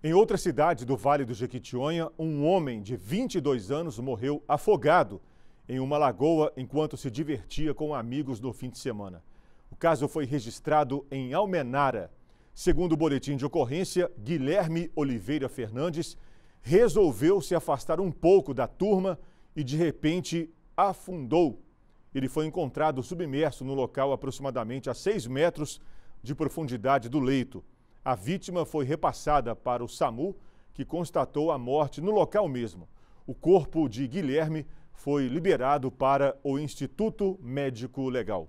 Em outra cidade do Vale do Jequitinhonha, um homem de 22 anos morreu afogado em uma lagoa enquanto se divertia com amigos no fim de semana. O caso foi registrado em Almenara. Segundo o boletim de ocorrência, Guilherme Oliveira Fernandes resolveu se afastar um pouco da turma e de repente afundou. Ele foi encontrado submerso no local aproximadamente a 6 metros de profundidade do leito. A vítima foi repassada para o SAMU, que constatou a morte no local mesmo. O corpo de Guilherme foi liberado para o Instituto Médico Legal.